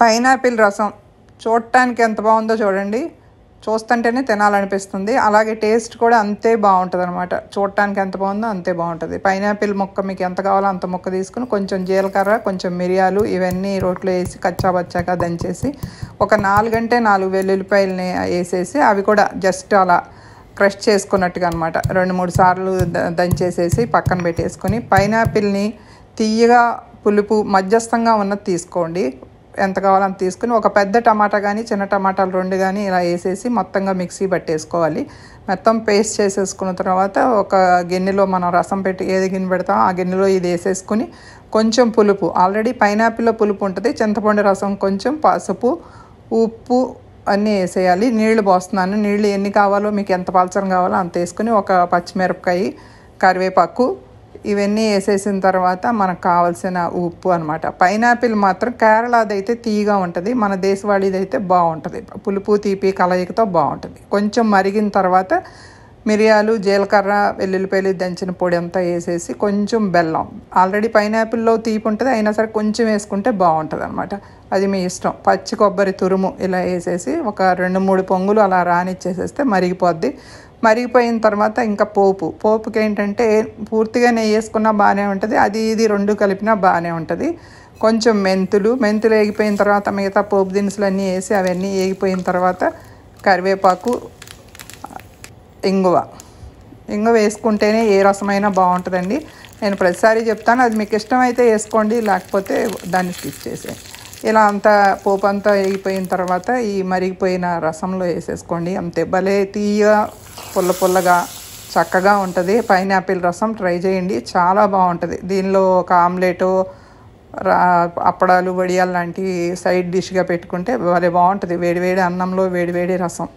pineapple రసం చూడటానికి ఎంత బాగుందో చూడండి చూస్తుంటేనే తినాలనిపిస్తుంది అలాగే టేస్ట్ కూడా అంతే బాగుంటుంది అనమాట చూడటానికి ఎంత బాగుందో అంతే బాగుంటుంది పైనాపిల్ ముక్క మీకు ఎంత కావాలో అంత ముక్క తీసుకుని కొంచెం జీలకర్ర కొంచెం మిరియాలు ఇవన్నీ రోట్లో వేసి కచ్చా దంచేసి ఒక నాలుగంటే నాలుగు వెల్లుల్లిపాయలని వేసేసి అవి కూడా జస్ట్ అలా క్రష్ చేసుకున్నట్టుగా అనమాట రెండు మూడు సార్లు దంచేసేసి పక్కన పెట్టేసుకొని పైనాపిల్ని తీయగా పులుపు మధ్యస్థంగా ఉన్నది తీసుకోండి ఎంత కావాలో అంత తీసుకుని ఒక పెద్ద టమాటా కానీ చిన్న టమాటాలు రెండు కానీ ఇలా వేసేసి మొత్తంగా మిక్సీ పట్టేసుకోవాలి మొత్తం పేస్ట్ చేసేసుకున్న తర్వాత ఒక గిన్నెలో మనం రసం పెట్టి ఏది గిన్నె పెడతాం ఆ గిన్నెలో ఇది వేసేసుకుని కొంచెం పులుపు ఆల్రెడీ పైనాపిల్లో పులుపు ఉంటుంది చింతపండు రసం కొంచెం పసుపు ఉప్పు అన్నీ వేసేయాలి నీళ్లు పోస్తున్నాను నీళ్లు ఎన్ని కావాలో మీకు ఎంత పలచరం కావాలో అంత వేసుకుని ఒక పచ్చిమిరపకాయ కరివేపాకు ఇవన్నీ వేసేసిన తర్వాత మనకు కావాల్సిన ఉప్పు అనమాట పైనాపిల్ మాత్రం కేరళది అయితే తీగా ఉంటుంది మన దేశవాళీది అయితే బాగుంటుంది పులుపు తీపి కలయికతో బాగుంటుంది కొంచెం మరిగిన తర్వాత మిరియాలు జీలకర్ర వెల్లుల్లిపాయలు దంచిన పొడి అంతా వేసేసి కొంచెం బెల్లం ఆల్రెడీ పైనాపిల్లో తీపి ఉంటుంది అయినా సరే కొంచెం వేసుకుంటే బాగుంటుంది అనమాట అది మీ ఇష్టం పచ్చి కొబ్బరి తురుము ఇలా వేసేసి ఒక రెండు మూడు పొంగులు అలా రానిచ్చేసేస్తే మరిగిపోద్ది మరిగిపోయిన తర్వాత ఇంకా పోపు పోపుకి ఏంటంటే పూర్తిగా నెయ్యి వేసుకున్నా బాగానే ఉంటుంది అది ఇది రెండు కలిపినా బాగానే ఉంటుంది కొంచెం మెంతులు మెంతులు వేగిపోయిన తర్వాత మిగతా పోపు దినుసులు అన్నీ వేసి అవన్నీ వేగిపోయిన తర్వాత కరివేపాకు ఇంగువ ఇంగువ వేసుకుంటేనే ఏ రసమైనా బాగుంటుందండి నేను ప్రతిసారి చెప్తాను అది మీకు ఇష్టమైతే వేసుకోండి లేకపోతే దాన్ని స్కిప్ చేసేయండి ఇలా అంతా పోపు అంతా అయిపోయిన తర్వాత ఈ మరిగిపోయిన రసంలో వేసేసుకోండి అంతే భలే తీయగా పుల్ల పుల్లగా చక్కగా ఉంటుంది పైనాపిల్ రసం ట్రై చేయండి చాలా బాగుంటుంది దీనిలో ఒక ఆమ్లెటు అప్పడాలు వడియాలు లాంటి సైడ్ డిష్గా పెట్టుకుంటే భలే బాగుంటుంది వేడివేడి అన్నంలో వేడివేడి రసం